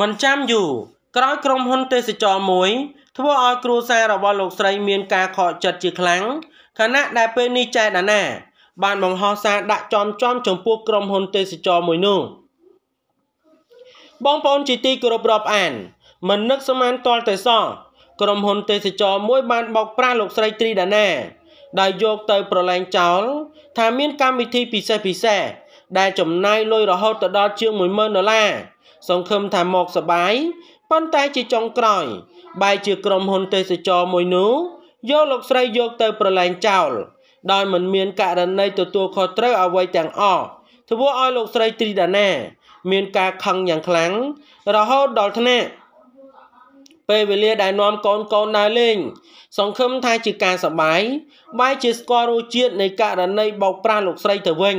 មិនចាំយូរក្រោយក្រុមហ៊ុនទេសចរមួយ ធ្វើឲ្យ គ្រួសាររបស់លោកស្រីមានការខកចិត្តជាខ្លាំងខណៈដែលពេលនេះចែកដាណា បានបង្ហោះសារដាក់ចំចំចំពោះក្រុមហ៊ុន ទេសចរមួយនោះបងប្អូនជាទីគោរពរាប់អានមិននឹកស្មានតលតែសោះក្រុមហ៊ុនទេសចរមួយ បានបោកប្រាស់លោកស្រីត្រីដាណា ដែលយកទៅ ប្រឡែងចោលថាមានកម្មវិធីពិសេសពិសេសដែលចំណាយលុយរហូតទៅដល់ជាង10000ដុល្លារសង្ឃឹមថាមកសបាយប៉ុន្តែជាចុងក្រោយ បែរជាក្រុមហ៊ុនទេសចរមួយនោះយកលោកស្រីយកទៅប្រឡែងចោលដោយមិនមានករណីទទួលខុសត្រូវអ្វីទាំងអស់ធ្វើឲ្យលោកស្រីត្រីដាណា មានការខឹងយ៉ាងខ្លាំងរហូតដល់ថ្នាក់ពេលវេលាដែលនាំកូនកូនដើរលេង សង្ឃឹមថាជាការសបាយបែរជាស្គាល់រសជាតិនៃករណីបោកប្រាស់លោកស្រីទៅវិញ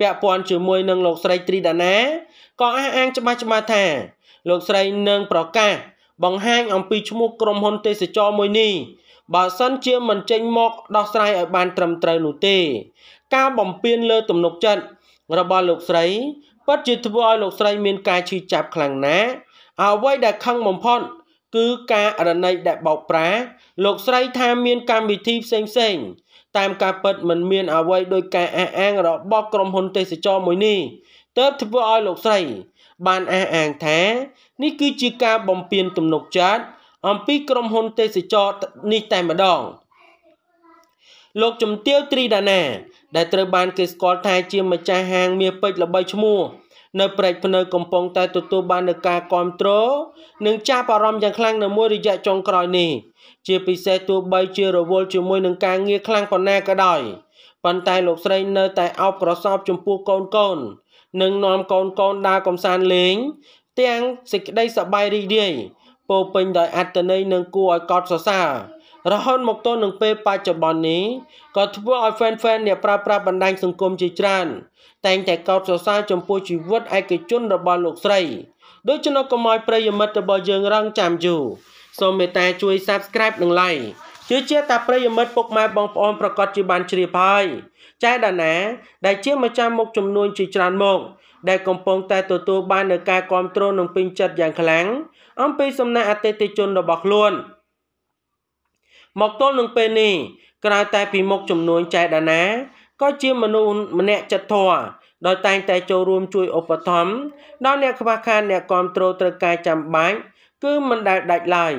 ពាក់ព័ន្ធជាមួយនឹងលោកស្រីត្រីដាណាក៏អះអាងច្បាស់ច្បាស់ថាលោកស្រីនឹងប្រកាសបង្ហាញអំពីឈ្មោះក្រុមហ៊ុនទេសចរមួយនេះបើសិនជាមិនចេញមកដោះស្រាយឲ្យបានត្រឹមត្រូវនោះទេ ការបំពេញលើទំនុកចិត្តរបស់លោកស្រីពិតជាធ្វើឲ្យលោកស្រី មានការឈឺចាប់ខ្លាំងណាស់អ្វីដែលខឹងបំផុតគឺការរណីដែលបោកប្រា លោកស្រីថាមានកម្មវិធីផ្សេងផ្សេងតាមការពិតមិនមានអ្វីដោយការអះអាងរបស់ក្រុមហ៊ុនទេសចរមួយនេះទើបធ្វើឲ្យលោកស្រីបានអះអាងថានេះគឺជាការបំពេញទំនុកចិត្តអំពីក្រុមហ៊ុនទេសចរនេះតែម្ដង លោកជំទាវត្រីដាណា ដែលត្រូវបានគេស្គាល់ថាជាម្ចាស់ហាងមាសពេជ្រល្បីឈ្មោះនៅព្រែកភ្នៅកំពុងតែទទួលបាននូវការគាំទ្រនិងចាប់អារម្មណ៍យ៉ាងខ្លាំងនៅមួយរយៈចុងក្រោយនេះជាពិសេសទោះបីជារវល់ជាមួយនឹងការងារខ្លាំងប៉ុណ្ណាក៏ដោយប៉ុន្តែលោកស្រីនៅតែអោបក្រសោបចំពោះកូនកូននិងនាំកូនកូនដើរកំសាន្តលេង ទាំងសេចក្តីសប្បាយរីករាយពោពេញដោយអត្តន័យនិងគួរឲ្យកោតសរសើររហូតមកទល់នឹងពេលបច្ចុប្បន្ននេះក៏ធ្វើឲ្យ fan fan អ្នកប្រើប្រាស់បណ្ដាញសង្គមជាច្រើនតែងតែកោតសរសើរចំពោះជីវិតឯកជនរបស់លោកស្រីដូច្នោះកុំឲ្យប្រិយមិត្តរបស់យើងរងចាំយូរសូមមេត្តាជួយ subscribe និង like ជឿជាក់ថាប្រិយមិត្តពុកម៉ែបងប្អូនប្រកាសជាបានជ្រាបហើយចែដាណាដែលជាម្ចាស់មុខចំនួនជាច្រើនមុខដែលកំពុងតែទទួលបាននូវការគ្រប់គ្រងនិងពេញចិត្តយ៉ាងខ្លាំងអំពីសំណាក់អតិថិជនរបស់ខ្លួនមកទល់នឹងពេលនេះ ក្រៅតែពីមុខចំនួនចែកដាណាក៏ជាមនុស្សម្នាក់ចិត្តធម៌ដោយតែងតែចូលរួមជួយឧបត្ថម្ភដល់អ្នកខ្វះខាតអ្នកគ្រប់គ្រងត្រូវការចាំបាច់គឺមិនដែលដាច់ឡើយ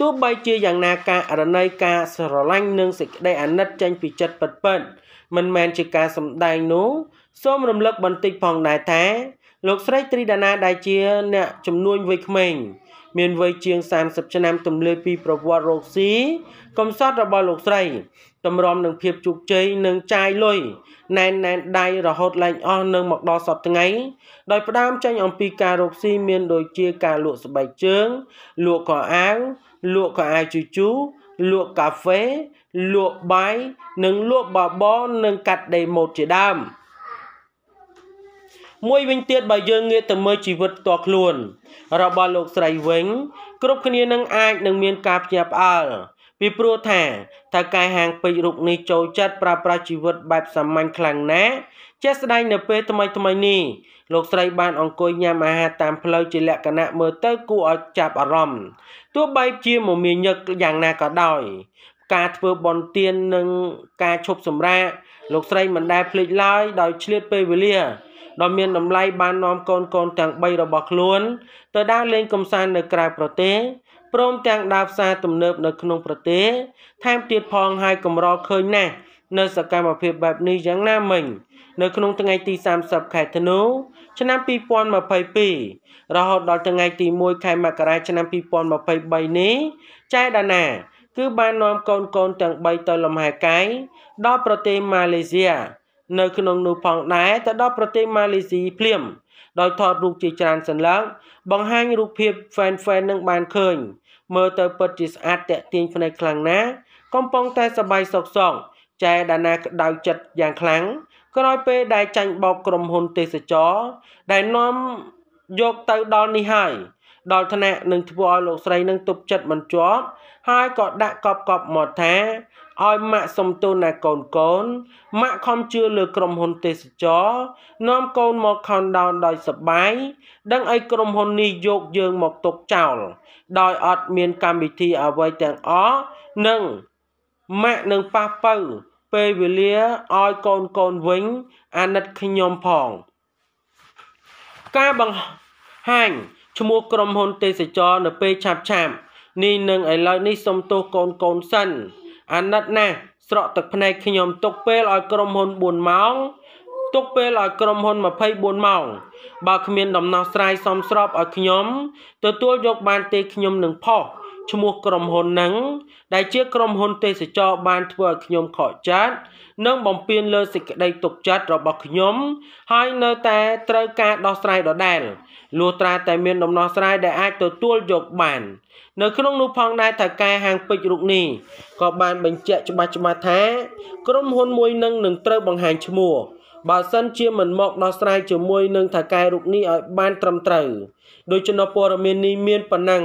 ទោះបីជាយ៉ាងណាការអរណីការស្រឡាញ់និងសេចក្តីអាណិតចេញពីចិត្តពិតពិតមិនមែនជាការសម្ដែងនោះសូមរំលឹកបន្តិចផងដែរថាលោកស្រីត្រីដាណាដែលជាអ្នកចំនួនវ័យក្មេងមានវ័យជាង30ឆ្នាំទំលាយពីប្រវត្តិរកស៊ីកំសត់របស់លោកស្រីតម្រាំនឹងភាពជោគជ័យនិងចាយលុយណែនណែនដៃរហូតឡើងអស់នឹងមកដល់សពថ្ងៃដោយផ្ដើមចេញអំពីការរកស៊ីមានដូចជាការលក់ស្បែកជើង លក់កៅអៅលក់កៅអៅជូជូលក់កាហ្វេលក់បាយនិងលក់បបរនិងកាត់ដេរម៉ូតជាដើមមួយវិញទៀតបើយើងងាកទៅមើលជីវិតផ្ទាល់ខ្លួនរបស់លោកស្រីវិញ គ្រប់គ្នានឹងអាចនឹងមានការភ្ញាក់ផ្អើលពីព្រោះថាតើកែហាងពេជ្ររូបនេះចូលចិត្តប្រើប្រាស់ជីវិតបែបសាមញ្ញខ្លាំងណាស់ជាក់ស្ដែងនៅពេលថ្មីថ្មីនេះលោកស្រីបានអង្គុយញ៉ាំអាហារតាមផ្លូវជាលក្ខណៈមើលទៅគួរឲ្យចាប់អារម្មណ៍ទោះបីជាមមាញឹកយ៉ាងណាក៏ដោយការធ្វើបន់ទៀននិងការឈប់សម្រាកលោកស្រីមិនដែលភ្លេចឡើយដោយឆ្លៀតពេលវេលាដ៏មានតម្លៃបាននាំកូនកូនទាំង3របស់ខ្លួនទៅដើរលេងកម្សាន្តនៅក្រៅប្រទេសព្រមទាំងដើរផ្សារទំនើប នៅក្នុងប្រទេសថែមទៀតផងហើយកម្រឃើញណាស់នៅសកម្មភាពបែបនេះយ៉ាងណាមិញនៅក្នុងថ្ងៃទី30ខែធ្នូឆ្នាំ2022រហូតដល់ថ្ងៃទី1ខែមករាឆ្នាំ2023នេះចែដាណាគឺបាននាំកូនកូនទាំង3ទៅលំហែកាយដល់ប្រទេសម៉ាឡេស៊ីនៅក្នុងនោះផងដែរទៅដល់ប្រទេសម៉ាឡេស៊ីភ្លាម ដោយថតរូបជាច្រើនសន្លឹកបង្ហាញរូបភាព fan fan នឹងបានឃើញ មើលទៅពិតជាស្អាតតាក់ទាញភ្នែកខ្លាំងណាស់កំពុងតែសបាយសុកសងចែដាណាក្តៅចិត្តយ៉ាងខ្លាំងក្រោយពេលដែលចាញ់បោកក្រុមហ៊ុនទេសចរដែលនាំយកទៅដល់នេះហើយដល់ថ្នាក់នឹងធ្វើឲ្យលោកស្រីនឹងទប់ចិត្តមិនជាប់ហើយក៏ដាក់កប់កប់មកថាឲ្យម៉ាក់សុំទោសណាកូនកូនម៉ាក់ខំជឿលើក្រុមហ៊ុនទេសចរនាំកូនមកខនដោនដោយសបាយដឹងអីក្រុមហ៊ុននេះយកយើងមកຕົកចោលដោយអត់មានកម្មវិធីអ្វីទាំងអស់និងម៉ាក់នឹងប៉ះបើពេលវេលាឲ្យកូនកូនវិញអាណិតខ្ញុំផងការបង្ហាញឈ្មោះក្រុមហ៊ុនទេសចរ នៅពេលឆាប់ឆាប់នេះនឹងឥឡូវនេះសុំទោសកូនកូនសិន អាណិតណាស់ស្រក់ទឹកភ្នែកខ្ញុំ ទុកពេលឲ្យក្រុមហ៊ុន4ម៉ោងទុកពេលឲ្យក្រុមហ៊ុន24ម៉ោង បើគ្មានដំណោះស្រាយសមស្របឲ្យខ្ញុំទទួលយកបានទេខ្ញុំនឹងផុសឈ្មោះក្រុមហ៊ុនហ្នឹងដែលជាក្រុមហ៊ុនទេសចរបានធ្វើឲ្យខ្ញុំខកចិត្តនិងបំពេញលើសេចក្តីទុកចិត្តរបស់ខ្ញុំ ហើយនៅតែត្រូវការដោះស្រាយដដែលលុះត្រាតែមានដំណោះស្រាយដែលអាចទទួលយកបាន នៅក្នុងនោះផងដែរថៅកែហាងពេជ្ររូបនេះក៏បានបញ្ជាក់ច្បាស់ច្បាស់ថាក្រុមហ៊ុនមួយនឹងនឹងត្រូវបង្ហាញឈ្មោះបើសិនជាមិនមកដោះស្រាយជាមួយនឹងថៅកែរូបនេះឲ្យបានត្រឹមត្រូវ ដូច្នោះព័ត៌មាននេះមានប៉ុណ្ណឹង